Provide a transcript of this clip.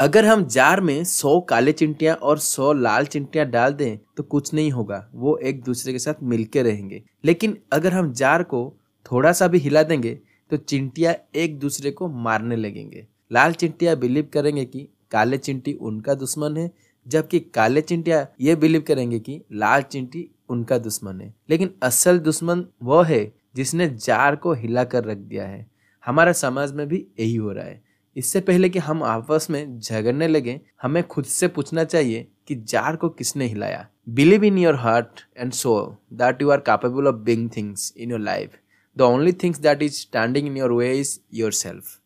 अगर हम जार में 100 काले चिंटियां और 100 लाल चिंटियां डाल दें तो कुछ नहीं होगा वो एक दूसरे के साथ मिलके रहेंगे लेकिन अगर हम जार को थोड़ा सा भी हिला देंगे तो चिंटियाँ एक दूसरे को मारने लगेंगे लाल चिंटियाँ बिलीव करेंगे कि काले चिंटी उनका दुश्मन है जबकि काले चिंटिया ये बिलीव करेंगे कि लाल चिंटी उनका दुश्मन है लेकिन असल दुश्मन वह है जिसने जार को हिला कर रख दिया है हमारा समाज में भी यही हो रहा है इससे पहले कि हम आपस में झगड़ने लगे हमें खुद से पूछना चाहिए कि जार को किसने हिलाया believe in your heart and soul that you are capable of being things in your life the only things that is standing in your way is your self